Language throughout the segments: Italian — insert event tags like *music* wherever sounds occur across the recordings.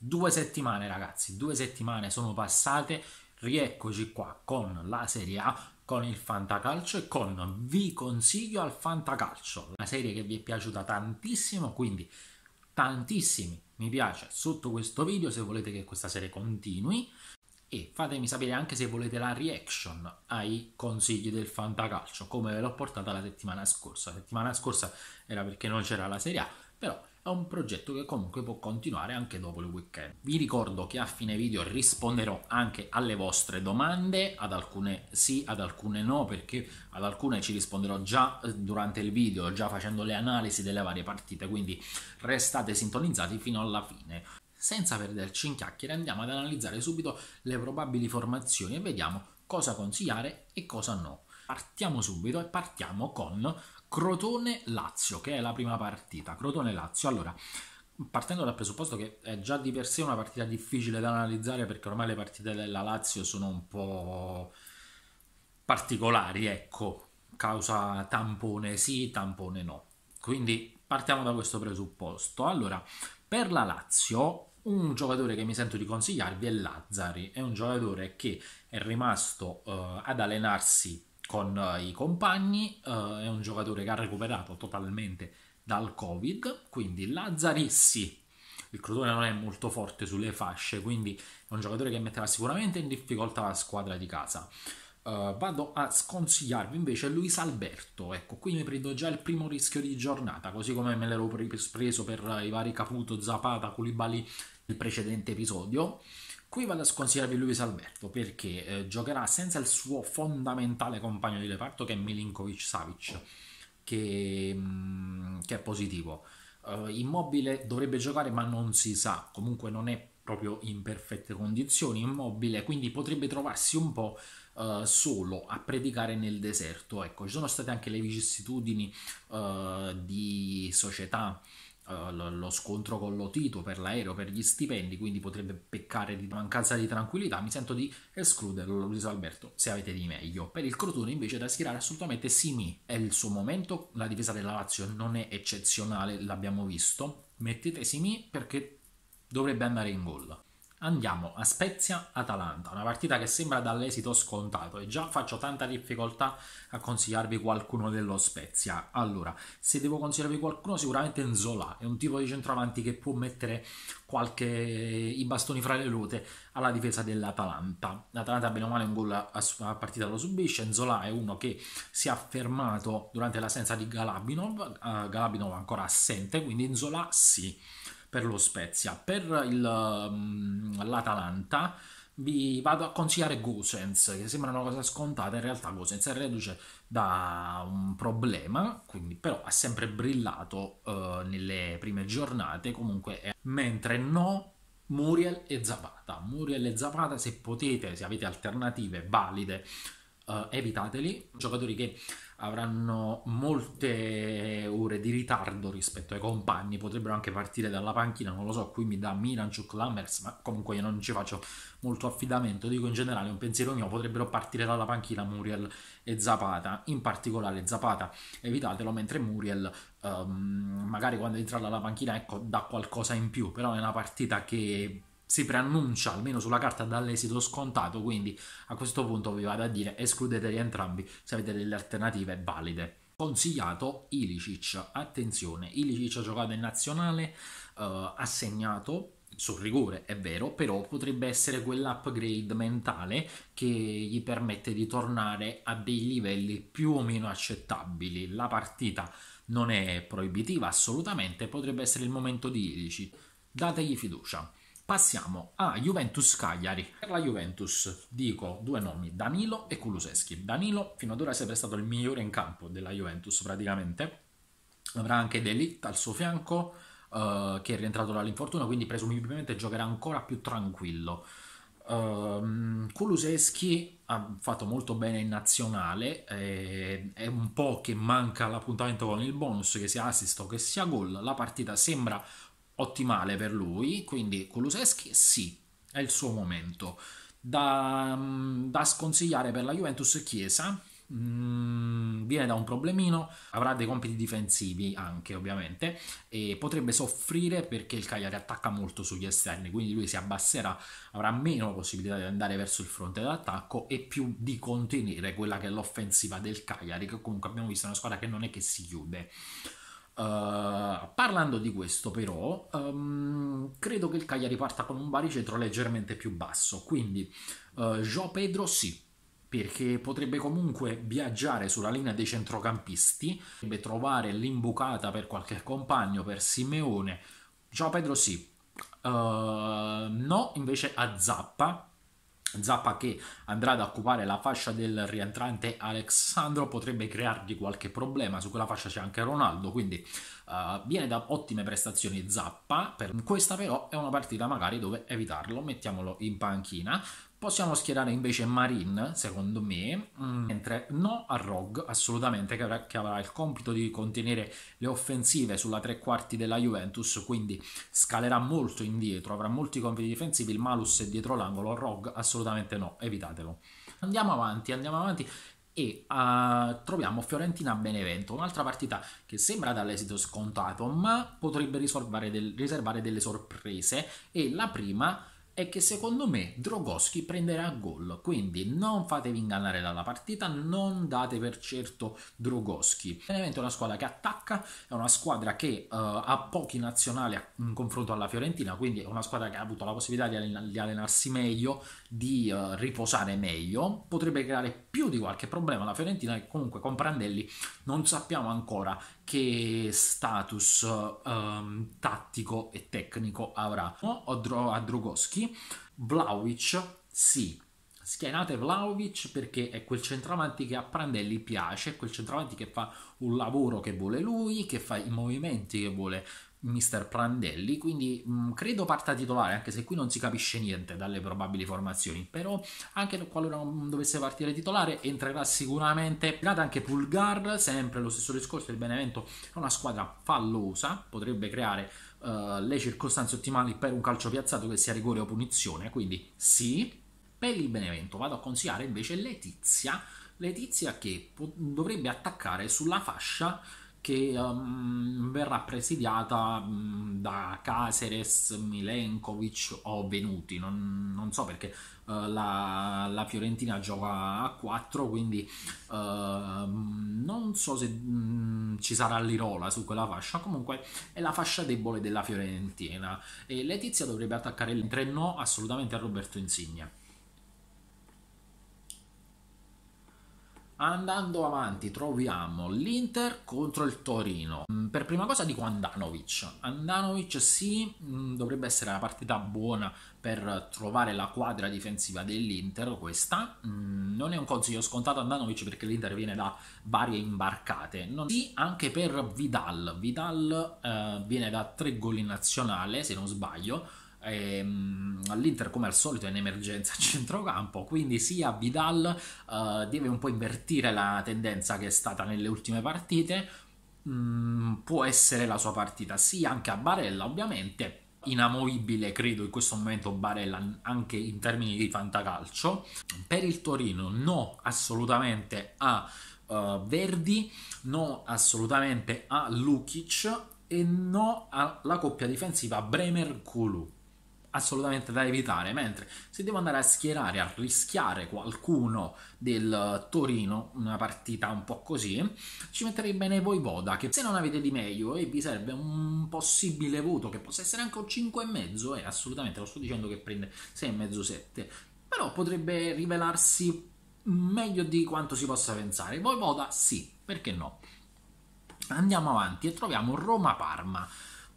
Due settimane, ragazzi, due settimane sono passate. Rieccoci qua con la Serie A, con il Fantacalcio e con Vi consiglio al Fantacalcio, una serie che vi è piaciuta tantissimo, quindi tantissimi mi piace sotto questo video se volete che questa serie continui e fatemi sapere anche se volete la reaction ai consigli del Fantacalcio, come ve l'ho portata la settimana scorsa. La settimana scorsa era perché non c'era la Serie A, però a un progetto che comunque può continuare anche dopo il weekend. Vi ricordo che a fine video risponderò anche alle vostre domande, ad alcune sì, ad alcune no, perché ad alcune ci risponderò già eh, durante il video, già facendo le analisi delle varie partite, quindi restate sintonizzati fino alla fine. Senza perderci in chiacchiere andiamo ad analizzare subito le probabili formazioni e vediamo cosa consigliare e cosa no. Partiamo subito e partiamo con Crotone-Lazio, che è la prima partita. Crotone-Lazio, allora, partendo dal presupposto che è già di per sé una partita difficile da analizzare perché ormai le partite della Lazio sono un po' particolari, ecco, causa tampone sì, tampone no. Quindi partiamo da questo presupposto. Allora, per la Lazio un giocatore che mi sento di consigliarvi è Lazzari, è un giocatore che è rimasto eh, ad allenarsi con eh, i compagni, eh, è un giocatore che ha recuperato totalmente dal Covid, quindi Lazzarissi, il Crotone non è molto forte sulle fasce, quindi è un giocatore che metterà sicuramente in difficoltà la squadra di casa. Uh, vado a sconsigliarvi invece Luis Alberto, ecco qui mi prendo già il primo rischio di giornata, così come me l'ero preso per eh, i vari Caputo, Zapata, Culibali nel precedente episodio. Qui vado a sconsigliarvi Luis Alberto perché eh, giocherà senza il suo fondamentale compagno di reparto che è Milinkovic Savic, che, mm, che è positivo. Uh, immobile dovrebbe giocare ma non si sa, comunque non è proprio in perfette condizioni, immobile, quindi potrebbe trovarsi un po' uh, solo a predicare nel deserto. Ecco, ci sono state anche le vicissitudini uh, di società eh, lo scontro con Lotito per l'aereo, per gli stipendi, quindi potrebbe peccare di mancanza di tranquillità, mi sento di escluderlo Luis Alberto se avete di meglio. Per il Crotone invece da schierare assolutamente Simi, è il suo momento, la difesa della Lazio non è eccezionale, l'abbiamo visto, mettete Simi perché dovrebbe andare in gol. Andiamo a Spezia-Atalanta, una partita che sembra dall'esito scontato e già faccio tanta difficoltà a consigliarvi qualcuno dello Spezia. Allora, se devo consigliarvi qualcuno sicuramente Nzola, è un tipo di centravanti che può mettere qualche... i bastoni fra le ruote alla difesa dell'Atalanta. L'Atalanta bene o male un gol a, partita lo subisce, Nzola è uno che si è affermato durante l'assenza di Galabinov, uh, Galabinov ancora assente, quindi Nzola sì per lo Spezia. Per il, mm, l'Atalanta vi vado a consigliare Gosens, che sembra una cosa scontata, in realtà Gosens è reduce da un problema, quindi, però ha sempre brillato eh, nelle prime giornate, comunque è... mentre no Muriel e Zapata. Muriel e Zapata, se potete, se avete alternative valide, eh, evitateli. Giocatori che avranno molte ore di ritardo rispetto ai compagni, potrebbero anche partire dalla panchina, non lo so, qui mi dà Miranchuk Lammers, ma comunque io non ci faccio molto affidamento, dico in generale un pensiero mio, potrebbero partire dalla panchina Muriel e Zapata, in particolare Zapata, evitatelo, mentre Muriel um, magari quando entra dalla panchina ecco, dà qualcosa in più, però è una partita che si preannuncia almeno sulla carta dall'esito scontato, quindi a questo punto vi vado a dire escludeteli entrambi se avete delle alternative valide. Consigliato Ilicic, attenzione, Ilicic ha giocato in nazionale, uh, ha segnato sul rigore, è vero, però potrebbe essere quell'upgrade mentale che gli permette di tornare a dei livelli più o meno accettabili. La partita non è proibitiva assolutamente, potrebbe essere il momento di Ilicic, dategli fiducia. Passiamo a Juventus Cagliari. Per la Juventus dico due nomi, Danilo e Kuluseschi. Danilo fino ad ora è sempre stato il migliore in campo della Juventus praticamente. Avrà anche Delict al suo fianco uh, che è rientrato dall'infortunio, quindi presumibilmente giocherà ancora più tranquillo. Um, Kuluseschi ha fatto molto bene in nazionale, eh, è un po' che manca l'appuntamento con il bonus, che sia assist o che sia gol. La partita sembra ottimale per lui, quindi Kuluseschi sì, è il suo momento. Da, mm, da sconsigliare per la Juventus Chiesa, Mm, viene da un problemino, avrà dei compiti difensivi anche ovviamente e potrebbe soffrire perché il Cagliari attacca molto sugli esterni, quindi lui si abbasserà, avrà meno possibilità di andare verso il fronte d'attacco e più di contenere quella che è l'offensiva del Cagliari, che comunque abbiamo visto è una squadra che non è che si chiude. Uh, parlando di questo, però, um, credo che il Cagliari parta con un baricentro leggermente più basso. Quindi, uh, João Pedro sì, perché potrebbe comunque viaggiare sulla linea dei centrocampisti, potrebbe trovare l'imbucata per qualche compagno, per Simeone. João Pedro sì. Uh, no, invece a Zappa, Zappa che andrà ad occupare la fascia del rientrante Alexandro potrebbe creargli qualche problema, su quella fascia c'è anche Ronaldo, quindi uh, viene da ottime prestazioni Zappa, per... questa però è una partita magari dove evitarlo, mettiamolo in panchina, Possiamo schierare invece Marine, secondo me, mm, mentre no a Rogue, assolutamente, che avrà, che avrà, il compito di contenere le offensive sulla tre quarti della Juventus, quindi scalerà molto indietro, avrà molti compiti difensivi, il malus è dietro l'angolo, Rogue assolutamente no, evitatelo. Andiamo avanti, andiamo avanti e uh, troviamo Fiorentina Benevento, un'altra partita che sembra dall'esito scontato, ma potrebbe del, riservare delle sorprese e la prima è che secondo me Drogoski prenderà gol, quindi non fatevi ingannare dalla partita, non date per certo Drogoski. Benevento è una squadra che attacca, è una squadra che uh, ha pochi nazionali in confronto alla Fiorentina, quindi è una squadra che ha avuto la possibilità di, allen- di allenarsi meglio, di uh, riposare meglio, potrebbe creare più di qualche problema alla Fiorentina che comunque con Prandelli non sappiamo ancora che status um, tattico e tecnico avrà. O a Drogoski Vlaovic sì, schienate Vlaovic perché è quel centravanti che a Prandelli piace, è quel centravanti che fa un lavoro che vuole lui, che fa i movimenti che vuole mister Prandelli, quindi mh, mm, credo parta titolare, anche se qui non si capisce niente dalle probabili formazioni, però anche qualora dovesse partire titolare entrerà sicuramente Pirata anche Pulgar, sempre lo stesso discorso, il Benevento è una squadra fallosa, potrebbe creare uh, le circostanze ottimali per un calcio piazzato che sia rigore o punizione, quindi sì, per il Benevento vado a consigliare invece Letizia, Letizia che dovrebbe attaccare sulla fascia che um, verrà presidiata um, da Caceres, Milenkovic o Venuti, non, non so perché uh, la, la, Fiorentina gioca a 4, quindi uh, non so se um, ci sarà l'Irola su quella fascia, comunque è la fascia debole della Fiorentina e Letizia dovrebbe attaccare il 3 no assolutamente a Roberto Insigne. Andando avanti troviamo l'Inter contro il Torino. Mm, per prima cosa dico Andanovic. Andanovic sì, mm, dovrebbe essere una partita buona per trovare la quadra difensiva dell'Inter questa. Mm, non è un consiglio scontato Andanovic perché l'Inter viene da varie imbarcate. Non... Sì, anche per Vidal. Vidal eh, viene da tre gol in nazionale, se non sbaglio All'Inter, ehm, come al solito è in emergenza a centrocampo, quindi sia Vidal eh, deve un po' invertire la tendenza che è stata nelle ultime partite, mm, può essere la sua partita, sì anche a Barella ovviamente, inamovibile credo in questo momento Barella anche in termini di fantacalcio. Per il Torino no assolutamente a uh, Verdi, no assolutamente a Lukic e no alla coppia difensiva Bremer-Kulu assolutamente da evitare. Mentre se devo andare a schierare, a rischiare qualcuno del eh, Torino, una partita un po' così, ci metterei bene voi Voda, che se non avete di meglio e vi serve un possibile voto che possa essere anche un 5,5, e eh, assolutamente, lo sto dicendo che prende 6,5, 7, però potrebbe rivelarsi meglio di quanto si possa pensare. Voi Voda sì, perché no? Andiamo avanti e troviamo Roma-Parma.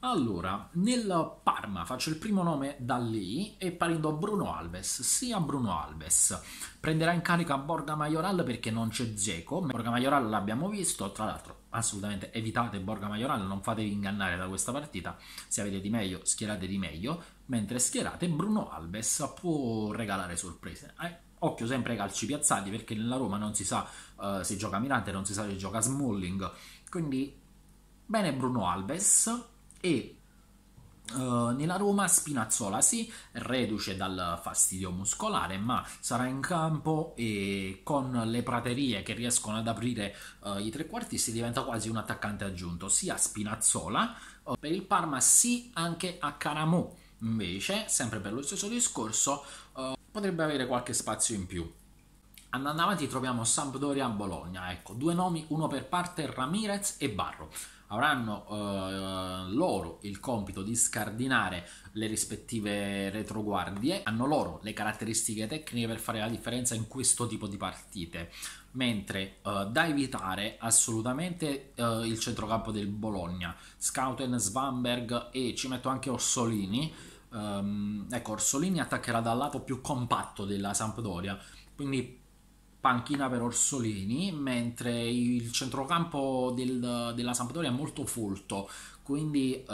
Allora, nel Parma faccio il primo nome da lì e parendo a Bruno Alves, Sì, a Bruno Alves. Prenderà in carica Borga Majoral perché non c'è Zeco, Borga Majoral l'abbiamo visto, tra l'altro assolutamente evitate Borga Majoral, non fatevi ingannare da questa partita, se avete di meglio schierate di meglio, mentre schierate Bruno Alves può regalare sorprese. Eh? occhio sempre ai calci piazzati perché nella Roma non si sa uh, se gioca Mirante, non si sa se gioca Smalling, quindi bene Bruno Alves, e Uh, nella Roma Spinazzola sì, reduce dal fastidio muscolare, ma sarà in campo e con le praterie che riescono ad aprire uh, i tre quarti si diventa quasi un attaccante aggiunto, sia Spinazzola, uh, per il Parma sì anche a Caramò, invece, sempre per lo stesso discorso, potrebbe avere qualche spazio in più. Andando avanti troviamo Sampdoria a Bologna, ecco, due nomi, uno per parte, Ramirez e Barro avranno eh, loro il compito di scardinare le rispettive retroguardie, hanno loro le caratteristiche tecniche per fare la differenza in questo tipo di partite, mentre eh, da evitare assolutamente eh, il centrocampo del Bologna, Scouten, Svamberg e ci metto anche Orsolini, ehm, ecco Orsolini attaccherà dal lato più compatto della Sampdoria, quindi panchina per Orsolini, mentre il centrocampo del, della Sampdoria è molto folto, quindi um,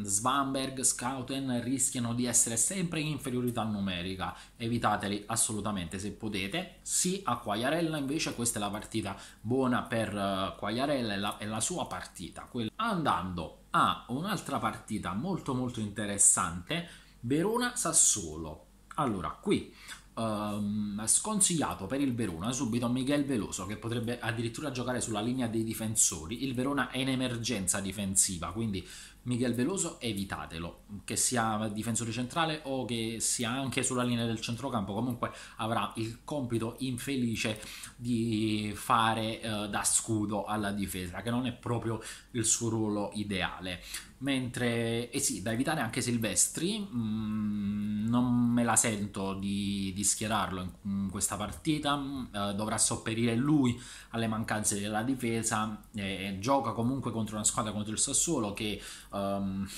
ehm, Svamberg, Scouten rischiano di essere sempre in inferiorità numerica, evitateli assolutamente se potete. Sì a Quagliarella invece questa è la partita buona per uh, Quagliarella, è la, è la sua partita. Quella. Andando a un'altra partita molto molto interessante, Verona-Sassuolo. Allora, qui ehm, sconsigliato per il Verona subito Miguel Veloso che potrebbe addirittura giocare sulla linea dei difensori. Il Verona è in emergenza difensiva, quindi Miguel Veloso evitatelo, che sia difensore centrale o che sia anche sulla linea del centrocampo, comunque avrà il compito infelice di fare eh, da scudo alla difesa, che non è proprio il suo ruolo ideale. Mentre, eh sì, da evitare anche Silvestri, mh, mm, non me la sento di, di schierarlo in, in, questa partita, mh, mm, eh, dovrà sopperire lui alle mancanze della difesa, eh, gioca comunque contro una squadra contro il Sassuolo che uh, um,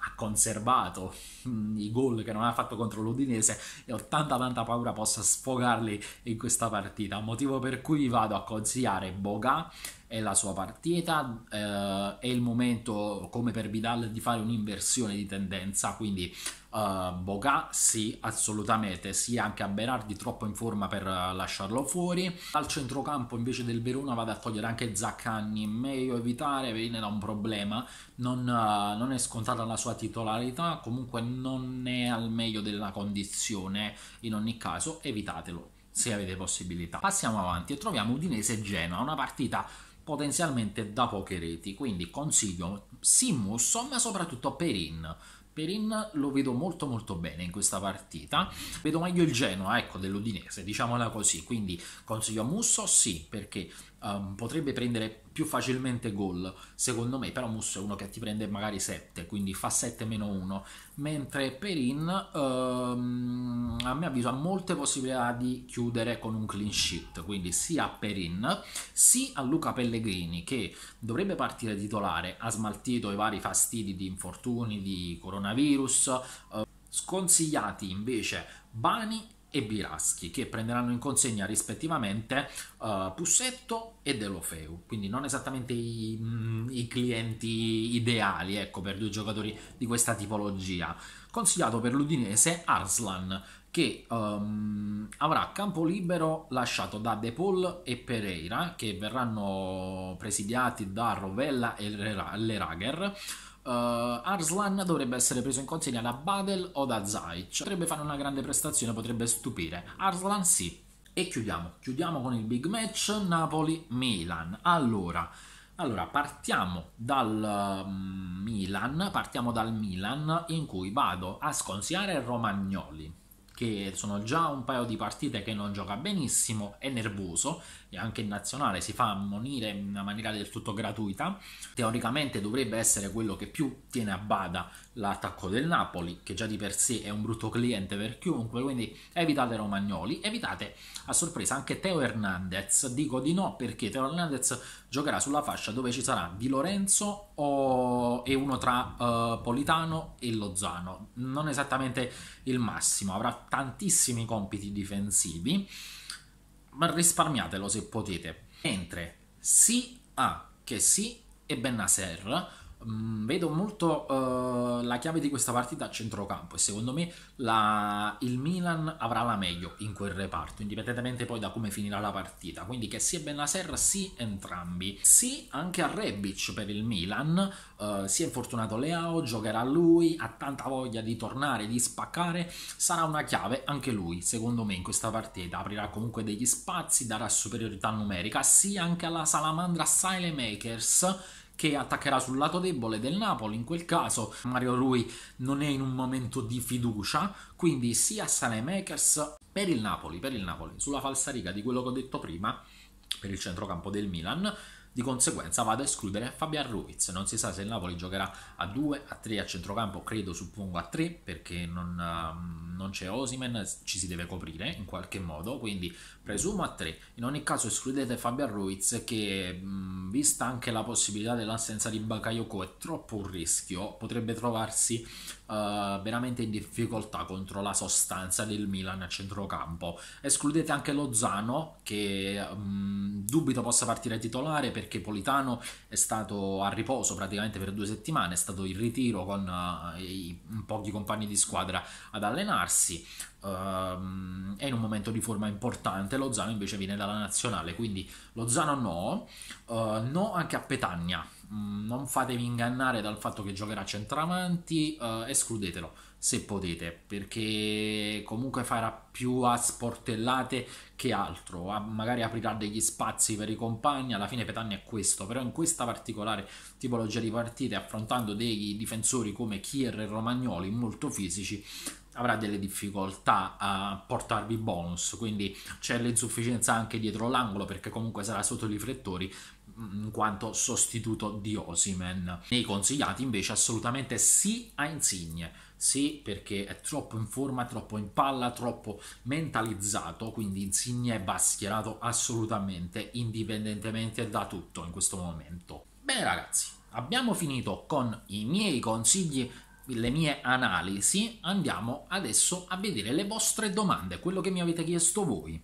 ha conservato i gol che non ha fatto contro l'Udinese e ho tanta tanta paura possa sfogarli in questa partita motivo per cui vado a consigliare Boga e la sua partita eh, è il momento come per Vidal di fare un'inversione di tendenza quindi eh, Boga sì assolutamente sì anche a Berardi troppo in forma per eh, lasciarlo fuori al centrocampo invece del Verona vado a togliere anche Zaccagni meglio evitare viene da un problema non, eh, non è scontata la sua titolarità comunque non è al meglio della condizione, in ogni caso evitatelo se avete possibilità. Passiamo avanti e troviamo Udinese-Genoa, una partita potenzialmente da poche reti, quindi consiglio Simmus, ma soprattutto Perin. Perin lo vedo molto molto bene in questa partita, vedo meglio il Genoa, ecco, dell'Udinese, diciamola così, quindi consiglio Musso sì, perché um, potrebbe prendere più facilmente gol, secondo me, però Musso è uno che ti prende magari 7, quindi fa 7 meno 1, mentre Perin ehm, a mio avviso ha molte possibilità di chiudere con un clean sheet, quindi sia a Perin sia a Luca Pellegrini che dovrebbe partire titolare, ha smaltito i vari fastidi di infortuni, di coronavirus, eh, sconsigliati invece Bani e Biraschi che prenderanno in consegna rispettivamente uh, Pussetto e Delofeu quindi non esattamente i, mh, mm, i clienti ideali ecco, per due giocatori di questa tipologia consigliato per l'Udinese Arslan che um, avrà campo libero lasciato da De Paul e Pereira che verranno presidiati da Rovella e Lerager Uh, Arslan dovrebbe essere preso in consegna da Badel o da Zaic. Potrebbe fare una grande prestazione, potrebbe stupire. Arslan sì. E chiudiamo, chiudiamo con il big match Napoli-Milan. Allora, allora, partiamo dal mm, Milan, partiamo dal Milan in cui vado a sconsigliare Romagnoli che sono già un paio di partite che non gioca benissimo, è nervoso e anche in nazionale si fa ammonire in una maniera del tutto gratuita. Teoricamente dovrebbe essere quello che più tiene a bada l'attacco del Napoli, che già di per sé è un brutto cliente per chiunque, quindi evitate Romagnoli, evitate a sorpresa anche Teo Hernandez, dico di no perché Teo Hernandez giocherà sulla fascia dove ci sarà Di Lorenzo o... e uno tra uh, Politano e Lozano. Non esattamente il massimo, avrà tantissimi compiti difensivi, ma risparmiatelo se potete. Mentre sia che sì e Bennaser Mm, vedo molto uh, la chiave di questa partita a centrocampo e secondo me la, il Milan avrà la meglio in quel reparto, indipendentemente poi da come finirà la partita. Quindi che sia Benaser, sì entrambi, sì anche a Rebic per il Milan, uh, si è infortunato Leao, giocherà lui, ha tanta voglia di tornare, di spaccare, sarà una chiave anche lui secondo me in questa partita, aprirà comunque degli spazi, darà superiorità numerica, sì anche alla Salamandra Silemakers che attaccherà sul lato debole del Napoli. In quel caso Mario Rui non è in un momento di fiducia, quindi sia Sanemakers per il Napoli, per il Napoli, sulla falsariga di quello che ho detto prima, per il centrocampo del Milan, di conseguenza vado a escludere Fabian Ruiz. Non si sa se il Napoli giocherà a 2, a 3 a centrocampo, credo suppongo a 3 perché non, ehm, non c'è Osimen, ci si deve coprire in qualche modo, quindi presumo a 3. In ogni caso escludete Fabian Ruiz che mh, vista anche la possibilità dell'assenza di Bakayoko è troppo un rischio, potrebbe trovarsi eh, veramente in difficoltà contro la sostanza del Milan a centrocampo. Escludete anche Lozano, che um, dubito possa partire titolare perché Politano è stato a riposo praticamente per due settimane, è stato in ritiro con uh, i pochi compagni di squadra ad allenarsi. Uh, è in un momento di forma importante. Lozano invece viene dalla nazionale, quindi Lozano no, eh, no anche a Petagna Mm, non fatevi ingannare dal fatto che giocherà centravanti, eh, escludetelo se potete, perché comunque farà più a sportellate che altro, a, magari aprirà degli spazi per i compagni, alla fine Petagna è questo, però in questa particolare tipologia di partite, affrontando dei difensori come Chier e Romagnoli molto fisici, avrà delle difficoltà a portarvi bonus, quindi c'è l'insufficienza anche dietro l'angolo perché comunque sarà sotto i riflettori mm, in quanto sostituto di Osimen. Nei consigliati invece assolutamente sì a Insigne, sì perché è troppo in forma, troppo in palla, troppo mentalizzato, quindi Insigne va schierato assolutamente indipendentemente da tutto in questo momento. Bene ragazzi, abbiamo finito con i miei consigli le mie analisi, andiamo adesso a vedere le vostre domande, quello che mi avete chiesto voi.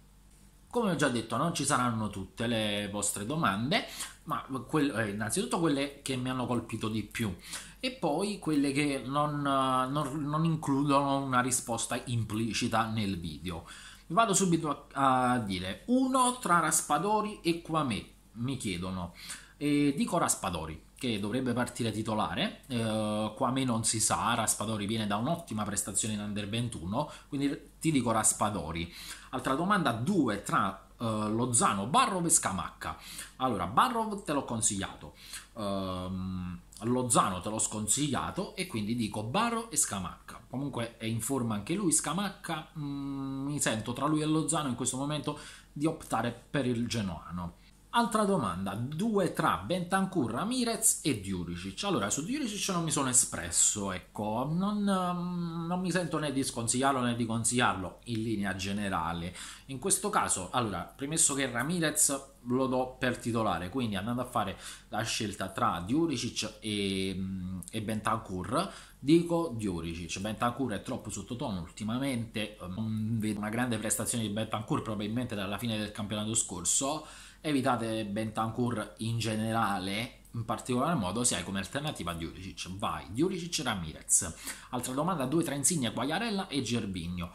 Come ho già detto, non ci saranno tutte le vostre domande, ma quelle, eh, innanzitutto quelle che mi hanno colpito di più e poi quelle che non, eh, non, non includono una risposta implicita nel video. Vado subito a, a dire, uno tra Raspadori e Quamè, mi chiedono, e dico Raspadori che dovrebbe partire titolare, eh, me non si sa, Raspadori viene da un'ottima prestazione in Under 21, quindi ti dico Raspadori. Altra domanda, due tra Uh, Lozano, Barrov e Scamacca. Allora, Barrov te l'ho consigliato, uh, Lozano te l'ho sconsigliato e quindi dico Barro e Scamacca. Comunque è in forma anche lui, Scamacca, mh, mm, mi sento tra lui e Lozano in questo momento di optare per il Genoano. Altra domanda, due tra Bentancur, Ramirez e Djuricic. Allora, su Djuricic non mi sono espresso, ecco, non, ehm, non, mi sento né di sconsigliarlo né di consigliarlo in linea generale. In questo caso, allora, premesso che Ramirez lo do per titolare, quindi andando a fare la scelta tra Djuricic e, mm, e Bentancur, dico Djuricic. Bentancur è troppo sottotono ultimamente, ehm, non vedo una grande prestazione di Bentancur probabilmente dalla fine del campionato scorso, evitate Bentancur in generale in particolar modo se hai come alternativa Djuricic Vai, Diuricic Ramirez. Altra domanda, due tra Insigne, Guagliarella e Gervigno.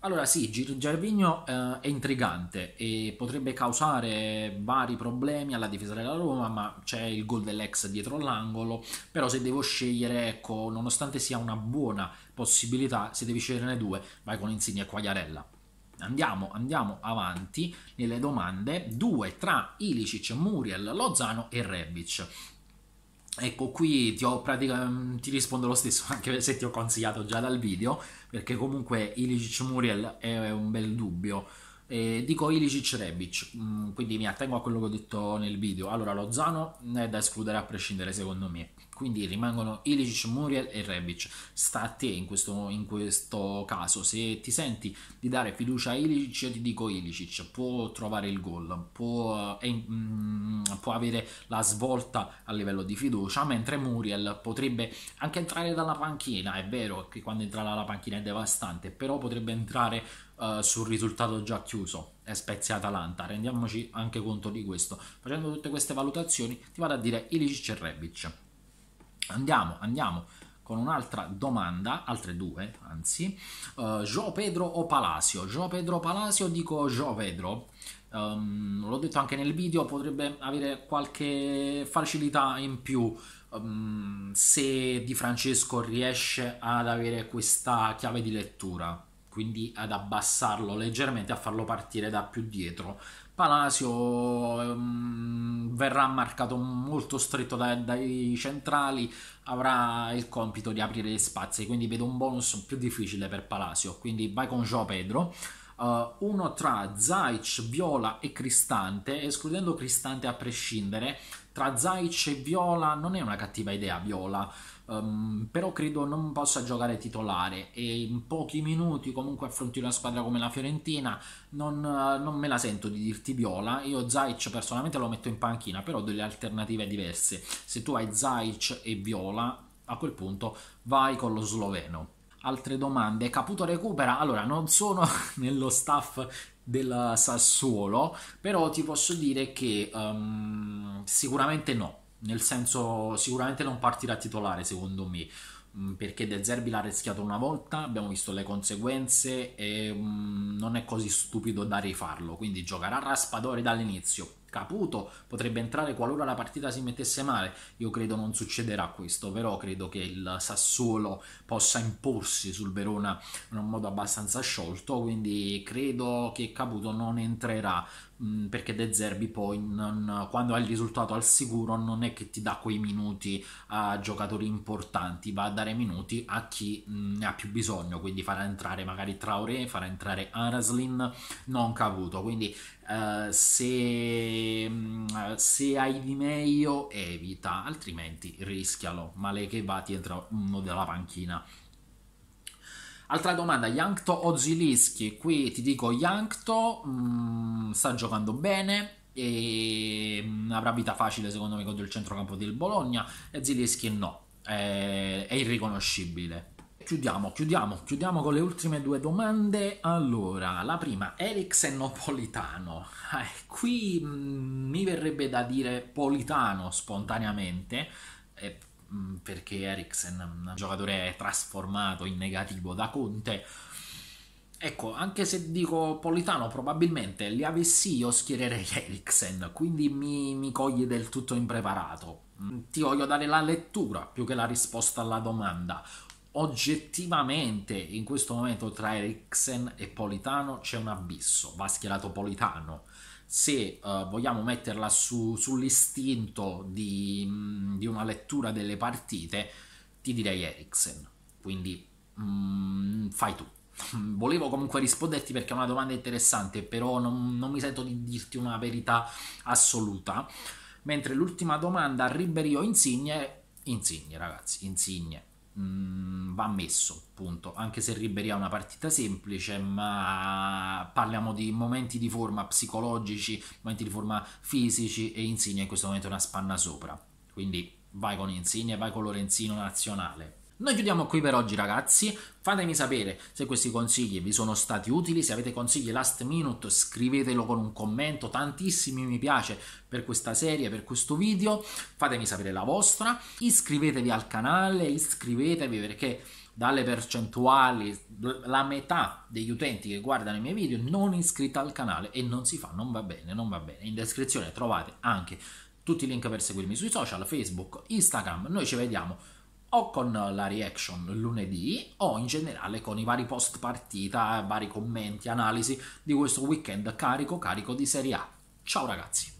Allora sì, Gervigno eh, è intrigante e potrebbe causare vari problemi alla difesa della Roma, ma c'è il gol dell'ex dietro l'angolo, però se devo scegliere, ecco, nonostante sia una buona possibilità, se devi sceglierne due, vai con Insigne e Quagliarella. Andiamo, andiamo, avanti nelle domande. Due tra Ilicic, Muriel, Lozano e Rebic. Ecco qui ti, mm, ti, rispondo lo stesso *laughs* anche se ti ho consigliato già dal video perché comunque Ilicic Muriel è un bel dubbio. Eh, dico Ilicic Rebic, mm, quindi mi attengo a quello che ho detto nel video. Allora Lozano è da escludere a prescindere secondo me quindi rimangono Ilicic, Muriel e Rebic. Sta a te in questo, in questo, caso, se ti senti di dare fiducia a Ilicic, io ti dico Ilicic, può trovare il gol, può, eh, può, avere la svolta a livello di fiducia, mentre Muriel potrebbe anche entrare dalla panchina, è vero che quando entra dalla panchina è devastante, però potrebbe entrare eh, sul risultato già chiuso. È Spezia Atalanta, rendiamoci anche conto di questo. Facendo tutte queste valutazioni, ti vado a dire Ilicic e Rebic. Andiamo, andiamo con un'altra domanda, altre due anzi, uh, eh, Gio Pedro o Palacio? Gio Pedro Palacio, dico Gio Pedro, um, l'ho detto anche nel video, potrebbe avere qualche facilità in più um, se Di Francesco riesce ad avere questa chiave di lettura, quindi ad abbassarlo leggermente, a farlo partire da più dietro, Palacio um, verrà marcato molto stretto da, dai centrali, avrà il compito di aprire gli spazi, quindi vedo un bonus più difficile per Palacio, quindi vai con Joao Pedro. Uh, uno tra Zaic, Viola e Cristante, escludendo Cristante a prescindere, tra Zaic e Viola non è una cattiva idea Viola, um, però credo non possa giocare titolare e in pochi minuti comunque affronti una squadra come la Fiorentina non, uh, non me la sento di dirti Viola, io Zaic personalmente lo metto in panchina, però ho delle alternative diverse, se tu hai Zaic e Viola a quel punto vai con lo sloveno. Altre domande, Caputo recupera? Allora, non sono *laughs* nello staff del Sassuolo, però ti posso dire che um, sicuramente no nel senso sicuramente non partirà titolare secondo me mm, perché De Zerbi l'ha rischiato una volta, abbiamo visto le conseguenze e um, non è così stupido da rifarlo, quindi giocherà Raspadori dall'inizio. Caputo potrebbe entrare qualora la partita si mettesse male, io credo non succederà questo, però credo che il Sassuolo possa imporsi sul Verona in un modo abbastanza sciolto, quindi credo che Caputo non entrerà Mm, perché De Zerbi poi non, quando ha il risultato al sicuro non è che ti dà quei minuti a giocatori importanti, va a dare minuti a chi mm, ne ha più bisogno, quindi farà entrare magari Traoré, farà entrare Araslin, non Cavuto, quindi Uh, se, mm, se, hai di meglio evita, altrimenti rischialo, male che va ti entra uno della panchina Altra domanda, Jankto o Zilischi? Qui ti dico Jankto mm, sta giocando bene e mh, mm, avrà vita facile secondo me contro il centrocampo del Bologna e Zilischi no, è, è irriconoscibile chiudiamo, chiudiamo, chiudiamo con le ultime due domande. Allora, la prima, Erix e Napolitano. Eh, qui mh, mm, mi verrebbe da dire Politano spontaneamente, eh, Mm, perché Eriksen, un giocatore trasformato in negativo da Conte, Ecco, anche se dico Politano, probabilmente li avessi io schiererei *laughs* Eriksen, quindi mi, mi coglie del tutto impreparato. Mm, ti voglio dare la lettura più che la risposta alla domanda. Oggettivamente in questo momento tra Eriksen e Politano c'è un abisso, va schierato Politano se uh, vogliamo metterla su, sull'istinto di, mm, di, una lettura delle partite, ti direi Eriksen. Quindi mh, mm, fai tu. *laughs* Volevo comunque risponderti perché è una domanda interessante, però non, non mi sento di dirti una verità assoluta. Mentre l'ultima domanda, Riberio Insigne, Insigne ragazzi, Insigne mh, mm, va messo, appunto, Anche se Riberia è una partita semplice, ma parliamo di momenti di forma psicologici, momenti di forma fisici e Insigne in questo momento è una spanna sopra. Quindi vai con Insigne, vai con Lorenzino nazionale. Noi chiudiamo qui per oggi ragazzi, fatemi sapere se questi consigli vi sono stati utili, se avete consigli last minute scrivetelo con un commento, tantissimi mi piace per questa serie, per questo video, fatemi sapere la vostra, iscrivetevi al canale, iscrivetevi perché dalle percentuali la metà degli utenti che guardano i miei video non è iscritta al canale e non si fa, non va bene, non va bene. In descrizione trovate anche tutti i link per seguirmi sui social, Facebook, Instagram, noi ci vediamo o con la reaction lunedì o in generale con i vari post partita, vari commenti, analisi di questo weekend carico carico di Serie A. Ciao ragazzi!